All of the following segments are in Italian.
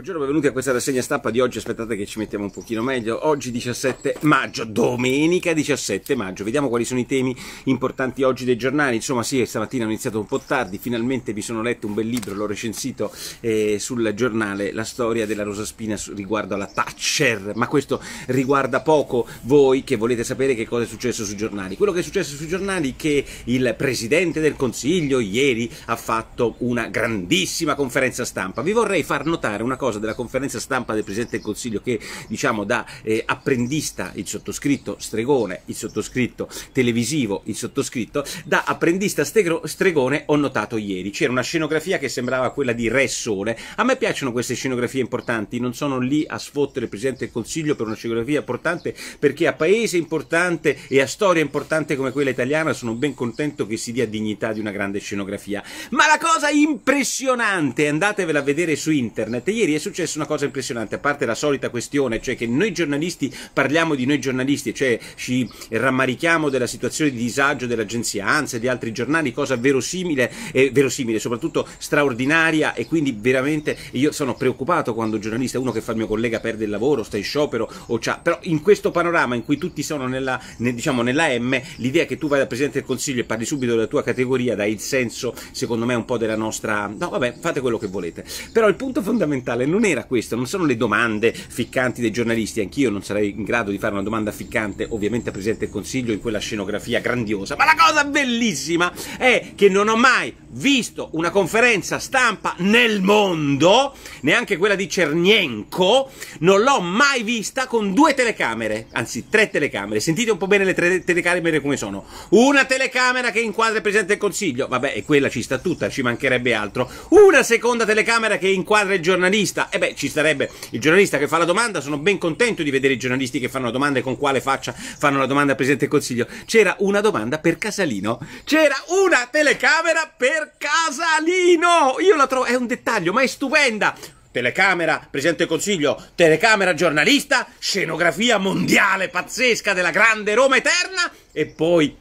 Buongiorno, benvenuti a questa rassegna stampa di oggi, aspettate che ci mettiamo un pochino meglio. Oggi 17 maggio, domenica 17 maggio, vediamo quali sono i temi importanti oggi dei giornali. Insomma sì, stamattina ho iniziato un po' tardi, finalmente vi sono letto un bel libro, l'ho recensito eh, sul giornale, la storia della Rosa Spina riguardo alla Thatcher, ma questo riguarda poco voi che volete sapere che cosa è successo sui giornali. Quello che è successo sui giornali è che il Presidente del Consiglio ieri ha fatto una grandissima conferenza stampa. Vi vorrei far notare una cosa qualcosa della conferenza stampa del Presidente del Consiglio che diciamo da eh, apprendista, il sottoscritto stregone, il sottoscritto televisivo, il sottoscritto, da apprendista stregone ho notato ieri. C'era una scenografia che sembrava quella di Re Sole. A me piacciono queste scenografie importanti, non sono lì a sfottere il Presidente del Consiglio per una scenografia importante perché a paese importante e a storia importante come quella italiana sono ben contento che si dia dignità di una grande scenografia. Ma la cosa impressionante, andatevela a vedere su internet, ieri è è successa una cosa impressionante, a parte la solita questione, cioè che noi giornalisti parliamo di noi giornalisti, cioè ci rammarichiamo della situazione di disagio dell'agenzia ANSA e di altri giornali, cosa verosimile e verosimile, soprattutto straordinaria e quindi veramente io sono preoccupato quando giornalista, uno che fa il mio collega perde il lavoro, sta in sciopero o c'ha, però in questo panorama in cui tutti sono nella, nel, diciamo, nella M, l'idea che tu vai al Presidente del Consiglio e parli subito della tua categoria dà il senso, secondo me, un po' della nostra... no vabbè, fate quello che volete. Però il punto fondamentale speciale non era questo, non sono le domande ficcanti dei giornalisti, anch'io non sarei in grado di fare una domanda ficcante ovviamente al Presidente del Consiglio in quella scenografia grandiosa, ma la cosa bellissima è che non ho mai visto una conferenza stampa nel mondo, neanche quella di Cernienko, non l'ho mai vista con due telecamere, anzi tre telecamere, sentite un po' bene le tre telecamere come sono, una telecamera che inquadra il Presidente del Consiglio, vabbè e quella ci sta tutta, ci mancherebbe altro, una seconda telecamera che inquadra il giornalista, giornalista? E beh, ci sarebbe il giornalista che fa la domanda, sono ben contento di vedere i giornalisti che fanno la domanda e con quale faccia fanno la domanda al Presidente del Consiglio. C'era una domanda per Casalino, c'era una telecamera per Casalino! Io la trovo, è un dettaglio, ma è stupenda! telecamera, Presidente del Consiglio, telecamera giornalista, scenografia mondiale pazzesca della grande Roma eterna e poi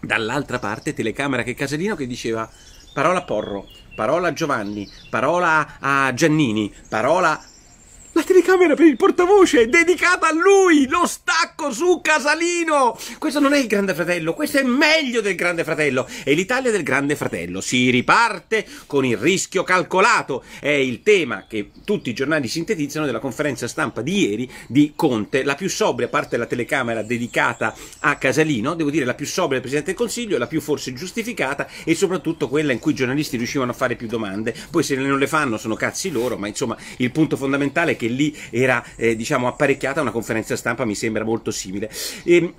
dall'altra parte telecamera che Casalino che diceva parola porro, parola a Giovanni, parola a Giannini, parola la telecamera per il portavoce è dedicata a lui, lo stacco su Casalino. Questo non è il Grande Fratello, questo è meglio del Grande Fratello. È l'Italia del Grande Fratello. Si riparte con il rischio calcolato. È il tema che tutti i giornali sintetizzano della conferenza stampa di ieri di Conte, la più sobria parte della telecamera dedicata a Casalino, devo dire la più sobria del Presidente del Consiglio, la più forse giustificata e soprattutto quella in cui i giornalisti riuscivano a fare più domande. Poi se non le fanno sono cazzi loro, ma insomma il punto fondamentale è che lì era eh, diciamo apparecchiata una conferenza stampa mi sembra molto simile. E, ehm,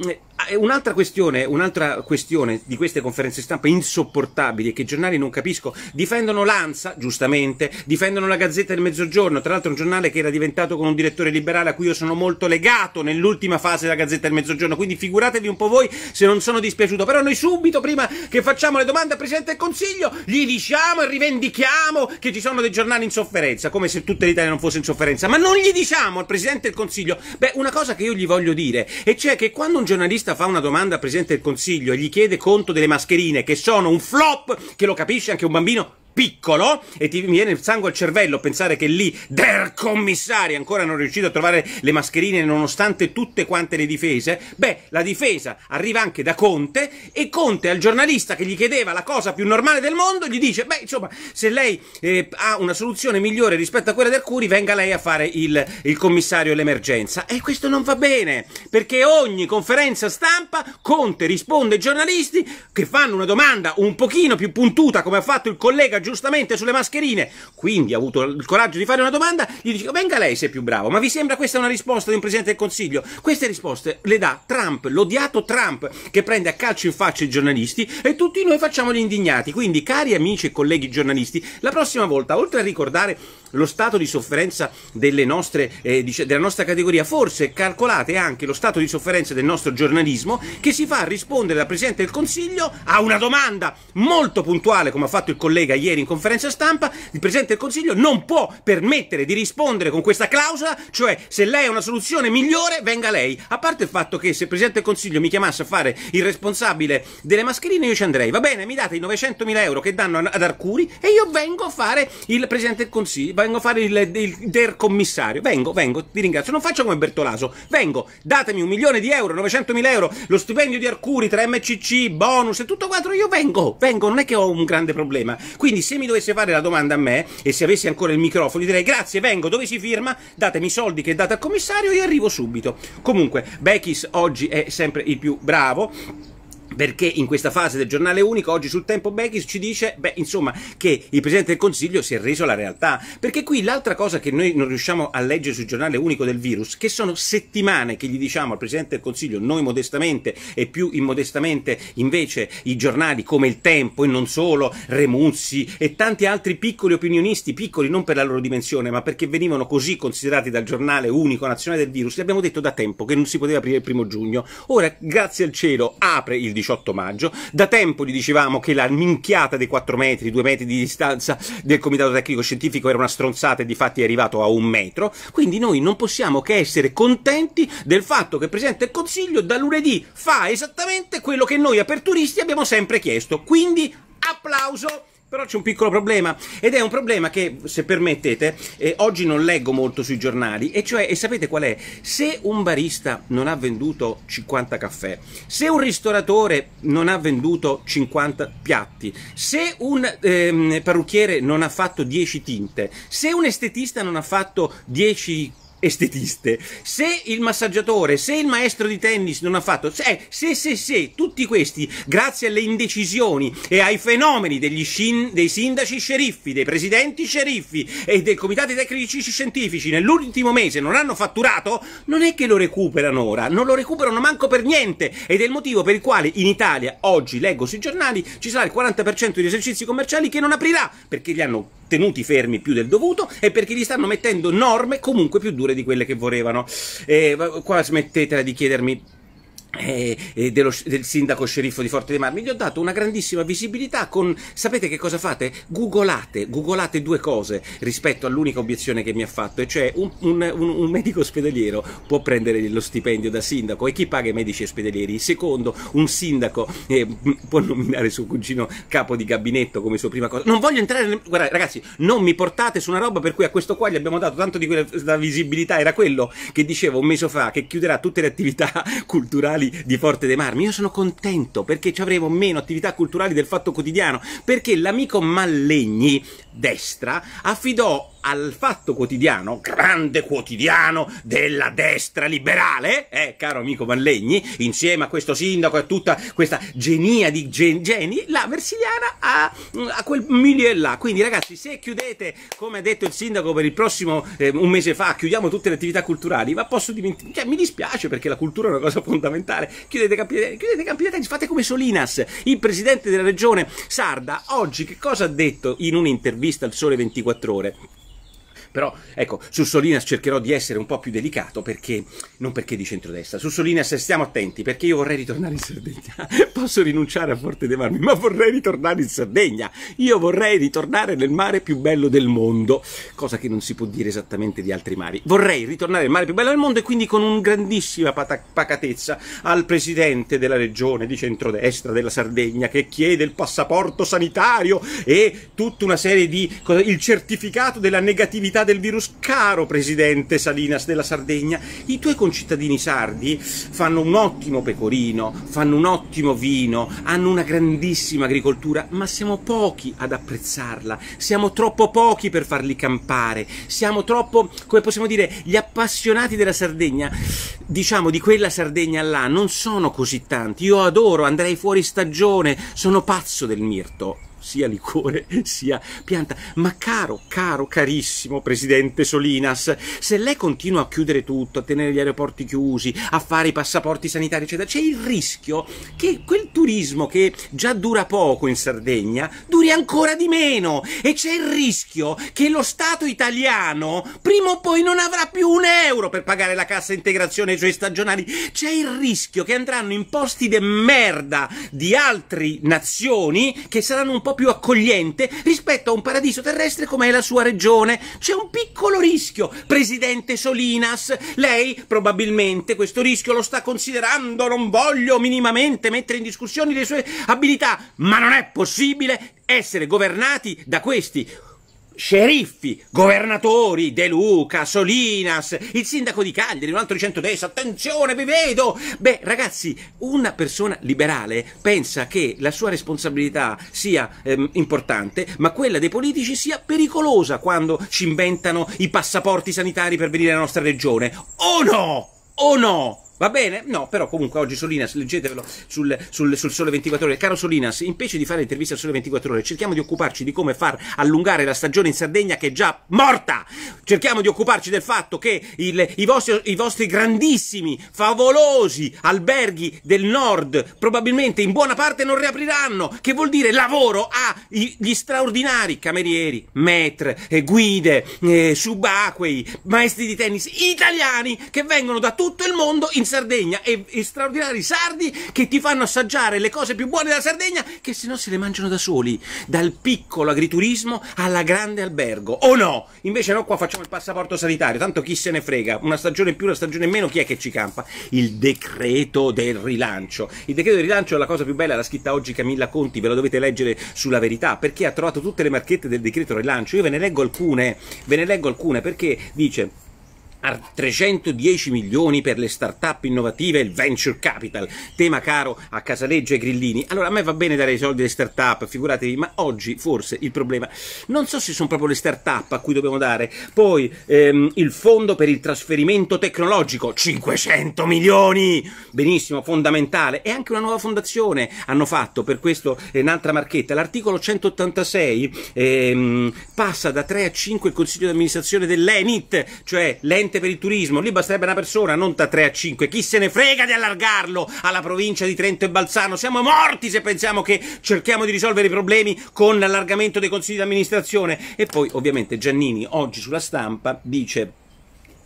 eh, un'altra, questione, un'altra questione di queste conferenze stampa insopportabili e che i giornali non capisco, difendono l'ANSA, giustamente, difendono la Gazzetta del Mezzogiorno, tra l'altro un giornale che era diventato con un direttore liberale a cui io sono molto legato nell'ultima fase della Gazzetta del Mezzogiorno, quindi figuratevi un po' voi se non sono dispiaciuto, però noi subito prima che facciamo le domande al Presidente del Consiglio gli diciamo e rivendichiamo che ci sono dei giornali in sofferenza, come se tutta l'Italia non fosse in sofferenza ma non gli diciamo al Presidente del Consiglio. Beh, una cosa che io gli voglio dire, e cioè che quando un giornalista fa una domanda al Presidente del Consiglio e gli chiede conto delle mascherine, che sono un flop, che lo capisce anche un bambino, piccolo e ti viene il sangue al cervello pensare che lì der commissari ancora non è riuscito a trovare le mascherine nonostante tutte quante le difese beh la difesa arriva anche da Conte e Conte al giornalista che gli chiedeva la cosa più normale del mondo gli dice beh insomma se lei eh, ha una soluzione migliore rispetto a quella del Curi venga lei a fare il, il commissario all'emergenza e questo non va bene perché ogni conferenza stampa Conte risponde ai giornalisti che fanno una domanda un pochino più puntuta come ha fatto il collega giustamente sulle mascherine. Quindi ha avuto il coraggio di fare una domanda, gli dico venga lei se è più bravo, ma vi sembra questa una risposta di un Presidente del Consiglio? Queste risposte le dà Trump, l'odiato Trump, che prende a calcio in faccia i giornalisti e tutti noi facciamo gli indignati. Quindi cari amici e colleghi giornalisti, la prossima volta, oltre a ricordare lo stato di sofferenza nostre, eh, dice, della nostra categoria, forse calcolate anche lo stato di sofferenza del nostro giornalismo che si fa a rispondere dal Presidente del Consiglio a una domanda molto puntuale, come ha fatto il collega ieri in conferenza stampa, il Presidente del Consiglio non può permettere di rispondere con questa clausola, cioè se lei ha una soluzione migliore venga lei, a parte il fatto che se il Presidente del Consiglio mi chiamasse a fare il responsabile delle mascherine io ci andrei, va bene, mi date i 900.000 euro che danno ad Arcuri e io vengo a fare il Presidente del Consiglio vengo a fare il, il commissario. Vengo, vengo, vi ringrazio. Non faccio come Bertolaso. Vengo, datemi un milione di euro, 900 mila euro, lo stipendio di Arcuri, 3 MCC, bonus e tutto quanto. Io vengo, vengo, non è che ho un grande problema. Quindi se mi dovesse fare la domanda a me e se avessi ancora il microfono, direi grazie, vengo, dove si firma? Datemi i soldi che date al commissario e arrivo subito. Comunque, Bekis oggi è sempre il più bravo perché in questa fase del giornale unico oggi sul tempo Begis ci dice beh, insomma, che il Presidente del Consiglio si è reso la realtà perché qui l'altra cosa che noi non riusciamo a leggere sul giornale unico del virus che sono settimane che gli diciamo al Presidente del Consiglio noi modestamente e più immodestamente invece i giornali come il Tempo e non solo Remuzzi e tanti altri piccoli opinionisti piccoli non per la loro dimensione ma perché venivano così considerati dal giornale unico nazionale del virus gli abbiamo detto da tempo che non si poteva aprire il primo giugno ora grazie al cielo apre il 18 maggio. Da tempo gli dicevamo che la minchiata dei 4 metri, 2 metri di distanza del Comitato Tecnico Scientifico era una stronzata e di fatti è arrivato a un metro. Quindi noi non possiamo che essere contenti del fatto che il Presidente del Consiglio da lunedì fa esattamente quello che noi aperturisti abbiamo sempre chiesto. Quindi applauso! Però c'è un piccolo problema ed è un problema che, se permettete, eh, oggi non leggo molto sui giornali e cioè, e sapete qual è? Se un barista non ha venduto 50 caffè, se un ristoratore non ha venduto 50 piatti, se un ehm, parrucchiere non ha fatto 10 tinte, se un estetista non ha fatto 10 estetiste. Se il massaggiatore, se il maestro di tennis non ha fatto, se, se, se, se tutti questi, grazie alle indecisioni e ai fenomeni degli shin, dei sindaci sceriffi, dei presidenti sceriffi e dei comitati tecnici scientifici nell'ultimo mese non hanno fatturato, non è che lo recuperano ora, non lo recuperano manco per niente ed è il motivo per il quale in Italia oggi leggo sui giornali ci sarà il 40% di esercizi commerciali che non aprirà perché gli hanno tenuti fermi più del dovuto e perché gli stanno mettendo norme comunque più dure di quelle che volevano. E eh, qua smettetela di chiedermi eh, dello, del sindaco sceriffo di Forte dei Marmi, gli ho dato una grandissima visibilità con, sapete che cosa fate? Googolate, googolate due cose rispetto all'unica obiezione che mi ha fatto, e cioè un, un, un, un, medico ospedaliero può prendere lo stipendio da sindaco e chi paga i medici ospedalieri? Secondo, un sindaco eh, può nominare suo cugino capo di gabinetto come sua prima cosa. Non voglio entrare, ne... guarda, ragazzi, non mi portate su una roba per cui a questo qua gli abbiamo dato tanto di quella visibilità, era quello che dicevo un mese fa, che chiuderà tutte le attività culturali culturali di Forte dei Marmi. Io sono contento perché ci avremo meno attività culturali del fatto quotidiano, perché l'amico Mallegni, destra, affidò al fatto quotidiano, grande quotidiano della destra liberale, eh, caro amico Vallegni, insieme a questo sindaco e a tutta questa genia di gen geni, la Versiliana a, mm, a quel milione là. Quindi ragazzi, se chiudete, come ha detto il sindaco per il prossimo, eh, un mese fa, chiudiamo tutte le attività culturali, ma posso dimenticare, cioè, mi dispiace perché la cultura è una cosa fondamentale, chiudete campi, chiudete campi da fate come Solinas, il presidente della regione sarda, oggi che cosa ha detto in un'intervista al Sole 24 Ore? Però ecco, su Solinas cercherò di essere un po' più delicato perché non perché di centrodestra. Su Solinas stiamo attenti perché io vorrei ritornare in Sardegna. Posso rinunciare a Forte dei Marmi, ma vorrei ritornare in Sardegna. Io vorrei ritornare nel mare più bello del mondo, cosa che non si può dire esattamente di altri mari. Vorrei ritornare nel mare più bello del mondo e quindi con un grandissima pacatezza al presidente della regione di centrodestra della Sardegna che chiede il passaporto sanitario e tutta una serie di il certificato della negatività mortalità del virus. Caro presidente Salinas della Sardegna, i tuoi concittadini sardi fanno un ottimo pecorino, fanno un ottimo vino, hanno una grandissima agricoltura, ma siamo pochi ad apprezzarla, siamo troppo pochi per farli campare, siamo troppo, come possiamo dire, gli appassionati della Sardegna, diciamo di quella Sardegna là, non sono così tanti. Io adoro, andrei fuori stagione, sono pazzo del mirto sia liquore sia pianta. Ma caro, caro, carissimo presidente Solinas, se lei continua a chiudere tutto, a tenere gli aeroporti chiusi, a fare i passaporti sanitari, eccetera, c'è il rischio che quel turismo che già dura poco in Sardegna duri ancora di meno e c'è il rischio che lo Stato italiano prima o poi non avrà più un euro per pagare la cassa integrazione ai suoi stagionali. C'è il rischio che andranno in posti de merda di altre nazioni che saranno un po' po' più accogliente rispetto a un paradiso terrestre come è la sua regione. C'è un piccolo rischio, presidente Solinas. Lei probabilmente questo rischio lo sta considerando, non voglio minimamente mettere in discussione le sue abilità, ma non è possibile essere governati da questi Sceriffi, governatori, De Luca, Solinas, il sindaco di Cagliari, un altro di centrodestra, attenzione, vi vedo! Beh, ragazzi, una persona liberale pensa che la sua responsabilità sia ehm, importante, ma quella dei politici sia pericolosa quando ci inventano i passaporti sanitari per venire alla nostra regione. O oh no! O oh no! Va bene? No, però comunque oggi Solinas, leggetevelo sul, sul, sul Sole 24 Ore. Caro Solinas, invece di fare l'intervista al Sole 24 Ore, cerchiamo di occuparci di come far allungare la stagione in Sardegna che è già morta. Cerchiamo di occuparci del fatto che il, i, vostri, i vostri grandissimi, favolosi alberghi del nord probabilmente in buona parte non riapriranno, che vuol dire lavoro agli straordinari camerieri, maître, eh, guide, eh, subacquei, maestri di tennis italiani che vengono da tutto il mondo in Sardegna e, e, straordinari sardi che ti fanno assaggiare le cose più buone della Sardegna che se no se le mangiano da soli, dal piccolo agriturismo alla grande albergo. O no? Invece no, qua facciamo il passaporto sanitario, tanto chi se ne frega, una stagione più, una stagione meno, chi è che ci campa? Il decreto del rilancio. Il decreto del rilancio è la cosa più bella, l'ha scritta oggi Camilla Conti, ve la dovete leggere sulla verità, perché ha trovato tutte le marchette del decreto rilancio. Io ve ne leggo alcune, ve ne leggo alcune perché dice a 310 milioni per le start-up innovative e il venture capital, tema caro a Casaleggio e Grillini. Allora, a me va bene dare i soldi alle start-up, figuratevi, ma oggi forse il problema non so se sono proprio le start-up a cui dobbiamo dare. Poi ehm, il fondo per il trasferimento tecnologico, 500 milioni, benissimo, fondamentale, e anche una nuova fondazione hanno fatto, per questo è un'altra marchetta. L'articolo 186 ehm, passa da 3 a 5 il consiglio di amministrazione dell'ENIT, cioè l'ente niente per il turismo, lì basterebbe una persona, non da 3 a 5. Chi se ne frega di allargarlo alla provincia di Trento e Balzano? Siamo morti se pensiamo che cerchiamo di risolvere i problemi con l'allargamento dei consigli di amministrazione. E poi, ovviamente, Giannini oggi sulla stampa dice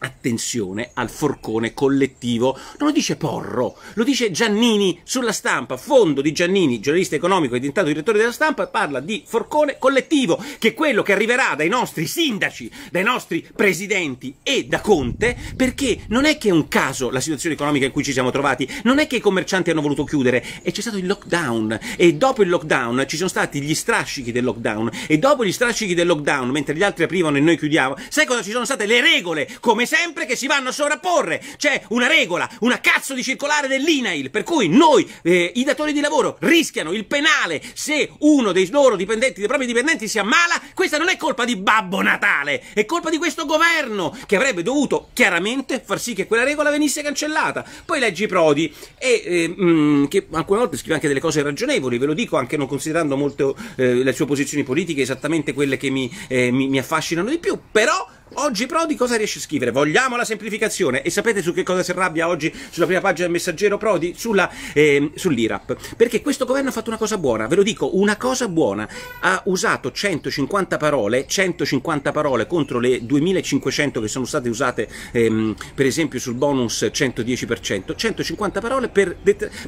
attenzione al forcone collettivo. Non lo dice Porro, lo dice Giannini sulla stampa, fondo di Giannini, giornalista economico e diventato direttore della stampa, parla di forcone collettivo, che è quello che arriverà dai nostri sindaci, dai nostri presidenti e da Conte, perché non è che è un caso la situazione economica in cui ci siamo trovati, non è che i commercianti hanno voluto chiudere, e c'è stato il lockdown, e dopo il lockdown ci sono stati gli strascichi del lockdown, e dopo gli strascichi del lockdown, mentre gli altri aprivano e noi chiudiamo, sai cosa ci sono state? Le regole, come se sempre che si vanno a sovrapporre. C'è una regola, una cazzo di circolare dell'INAIL, per cui noi, eh, i datori di lavoro, rischiano il penale se uno dei loro dipendenti, dei propri dipendenti si ammala. Questa non è colpa di Babbo Natale, è colpa di questo governo che avrebbe dovuto chiaramente far sì che quella regola venisse cancellata. Poi leggi Prodi, e, eh, mh, mm, che alcune volte scrive anche delle cose ragionevoli, ve lo dico anche non considerando molto eh, le sue posizioni politiche, esattamente quelle che mi, eh, mi, mi affascinano di più, però Oggi Prodi cosa riesce a scrivere? Vogliamo la semplificazione e sapete su che cosa si arrabbia oggi sulla prima pagina del messaggero Prodi? Sulla, eh, Sull'IRAP. Perché questo governo ha fatto una cosa buona, ve lo dico, una cosa buona. Ha usato 150 parole, 150 parole contro le 2500 che sono state usate ehm, per esempio sul bonus 110%, 150 parole per,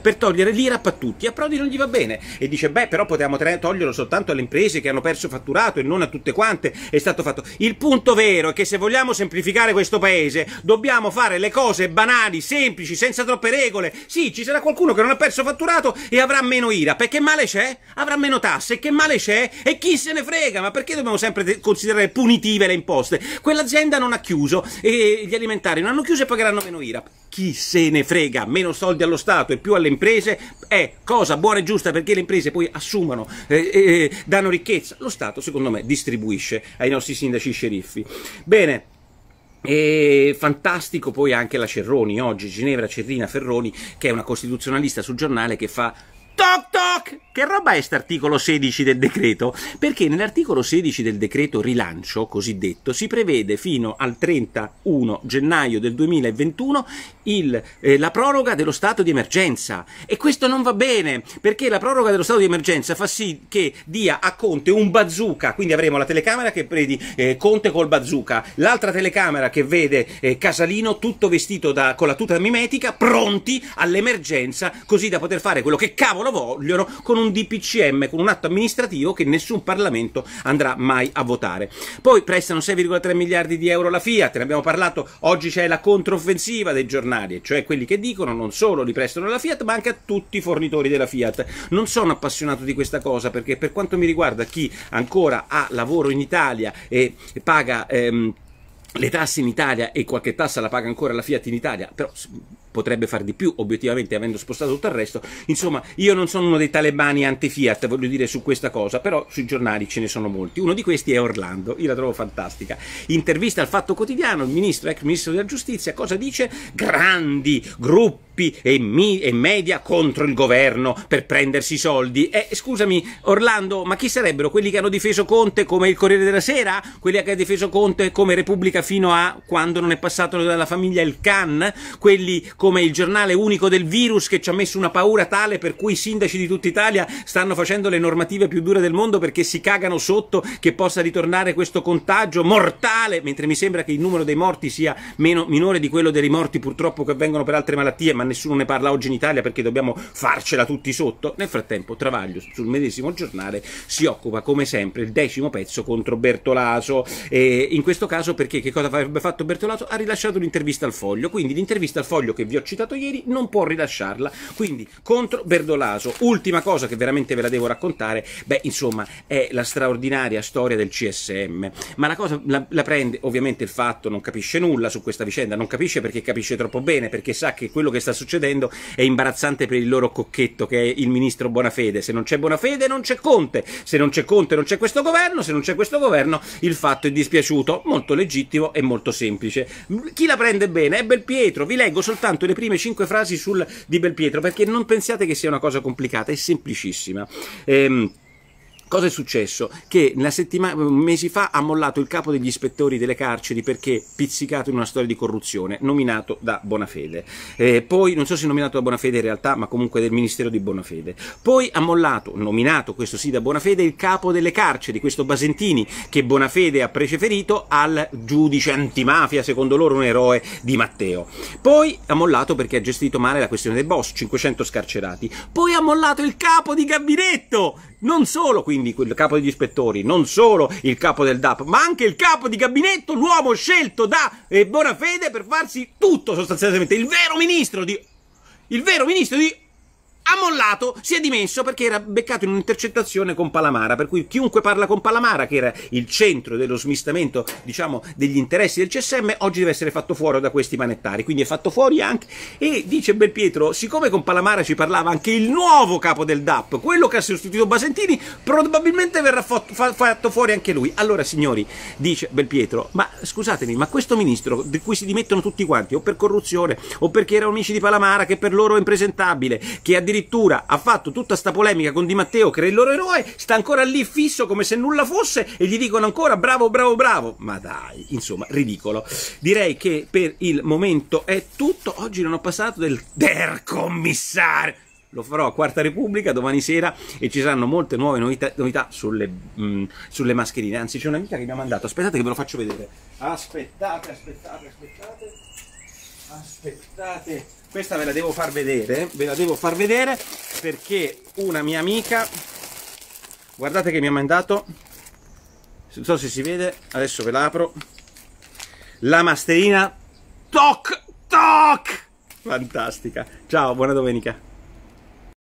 per togliere l'IRAP a tutti. A Prodi non gli va bene e dice beh però potevamo toglierlo soltanto alle imprese che hanno perso fatturato e non a tutte quante. È stato fatto. Il punto vero vero è che se vogliamo semplificare questo paese, dobbiamo fare le cose banali, semplici, senza troppe regole. Sì, ci sarà qualcuno che non ha perso fatturato e avrà meno IRA. Perché male c'è? Avrà meno tasse. Che male c'è? E chi se ne frega? Ma perché dobbiamo sempre considerare punitive le imposte? Quell'azienda non ha chiuso e gli alimentari non hanno chiuso e pagheranno meno IRA chi se ne frega, meno soldi allo Stato e più alle imprese è cosa buona e giusta perché le imprese poi assumano, eh, eh, eh danno ricchezza. Lo Stato, secondo me, distribuisce ai nostri sindaci sceriffi. Bene. E fantastico poi anche la Cerroni oggi, Ginevra Cerrina Ferroni, che è una costituzionalista sul giornale che fa toc Tac, che roba è st'articolo 16 del decreto? Perché nell'articolo 16 del decreto rilancio, cosiddetto, si prevede fino al 31 gennaio del 2021 il, eh, la proroga dello stato di emergenza. E questo non va bene, perché la proroga dello stato di emergenza fa sì che dia a Conte un bazooka, quindi avremo la telecamera che vedi eh, Conte col bazooka, l'altra telecamera che vede eh, Casalino tutto vestito da, con la tuta mimetica, pronti all'emergenza, così da poter fare quello che cavolo vogliono con un DPCM, con un atto amministrativo che nessun Parlamento andrà mai a votare. Poi prestano 6,3 miliardi di euro la Fiat, ne abbiamo parlato, oggi c'è la controffensiva dei giornali, cioè quelli che dicono non solo li prestano alla Fiat ma anche a tutti i fornitori della Fiat. Non sono appassionato di questa cosa perché per quanto mi riguarda chi ancora ha lavoro in Italia e paga... Ehm, le tasse in Italia e qualche tassa la paga ancora la Fiat in Italia, però potrebbe fare di più, obiettivamente, avendo spostato tutto il resto. Insomma, io non sono uno dei talebani anti-Fiat, voglio dire, su questa cosa, però sui giornali ce ne sono molti. Uno di questi è Orlando, io la trovo fantastica. Intervista al Fatto Quotidiano, il ministro, ex ministro della Giustizia, cosa dice? Grandi gruppi gruppi e, mi, e media contro il governo per prendersi i soldi. Eh, scusami, Orlando, ma chi sarebbero quelli che hanno difeso Conte come il Corriere della Sera? Quelli che hanno difeso Conte come Repubblica fino a quando non è passato dalla famiglia il CAN? Quelli come il giornale unico del virus che ci ha messo una paura tale per cui i sindaci di tutta Italia stanno facendo le normative più dure del mondo perché si cagano sotto che possa ritornare questo contagio mortale, mentre mi sembra che il numero dei morti sia meno, minore di quello dei morti purtroppo che avvengono per altre malattie, ma nessuno ne parla oggi in Italia perché dobbiamo farcela tutti sotto. Nel frattempo Travaglio sul medesimo giornale si occupa come sempre il decimo pezzo contro Bertolaso e in questo caso perché che cosa avrebbe fatto Bertolaso? Ha rilasciato l'intervista al foglio, quindi l'intervista al foglio che vi ho citato ieri non può rilasciarla, quindi contro Bertolaso. Ultima cosa che veramente ve la devo raccontare, beh insomma è la straordinaria storia del CSM, ma la cosa la, la prende ovviamente il fatto, non capisce nulla su questa vicenda, non capisce perché capisce troppo bene, perché sa che quello che sta succedendo è imbarazzante per il loro cocchetto che è il ministro Bonafede. Se non c'è Bonafede non c'è Conte, se non c'è Conte non c'è questo governo, se non c'è questo governo il fatto è dispiaciuto, molto legittimo e molto semplice. Chi la prende bene è Belpietro, vi leggo soltanto le prime cinque frasi sul, di Belpietro perché non pensiate che sia una cosa complicata, è semplicissima. Ehm, Cosa è successo? Che mesi fa ha mollato il capo degli ispettori delle carceri perché pizzicato in una storia di corruzione, nominato da Bonafede. Eh, poi, non so se nominato da Bonafede in realtà, ma comunque del Ministero di Bonafede. Poi ha mollato, nominato questo sì da Bonafede, il capo delle carceri, questo Basentini, che Bonafede ha preferito al giudice antimafia, secondo loro un eroe di Matteo. Poi ha mollato perché ha gestito male la questione dei boss, 500 scarcerati. Poi ha mollato il capo di gabinetto! Non solo, quindi quindi il capo degli ispettori, non solo il capo del DAP, ma anche il capo di gabinetto, l'uomo scelto da eh, Bonafede per farsi tutto sostanzialmente, il vero ministro di... il vero ministro di ha mollato, si è dimesso perché era beccato in un'intercettazione con Palamara, per cui chiunque parla con Palamara, che era il centro dello smistamento, diciamo, degli interessi del CSM, oggi deve essere fatto fuori da questi manettari, quindi è fatto fuori anche e dice Belpietro, siccome con Palamara ci parlava anche il nuovo capo del DAP, quello che ha sostituito Basentini, probabilmente verrà fatto, fatto fuori anche lui. Allora, signori, dice Belpietro, ma scusatemi, ma questo ministro di cui si dimettono tutti quanti, o per corruzione, o perché erano amici di Palamara, che per loro è impresentabile, che addirittura addirittura ha fatto tutta sta polemica con Di Matteo che era il loro eroe, sta ancora lì fisso come se nulla fosse e gli dicono ancora bravo, bravo, bravo. Ma dai, insomma, ridicolo. Direi che per il momento è tutto. Oggi non ho passato del der commissario lo farò a Quarta Repubblica domani sera e ci saranno molte nuove novità, novità sulle, mh, mm, sulle, mascherine. Anzi, c'è un'amica che mi ha mandato. Aspettate che ve lo faccio vedere. Aspettate, aspettate, aspettate. Aspettate questa ve la devo far vedere ve la devo far vedere perché una mia amica guardate che mi ha mandato non so se si vede adesso ve la apro la masterina toc toc fantastica ciao buona domenica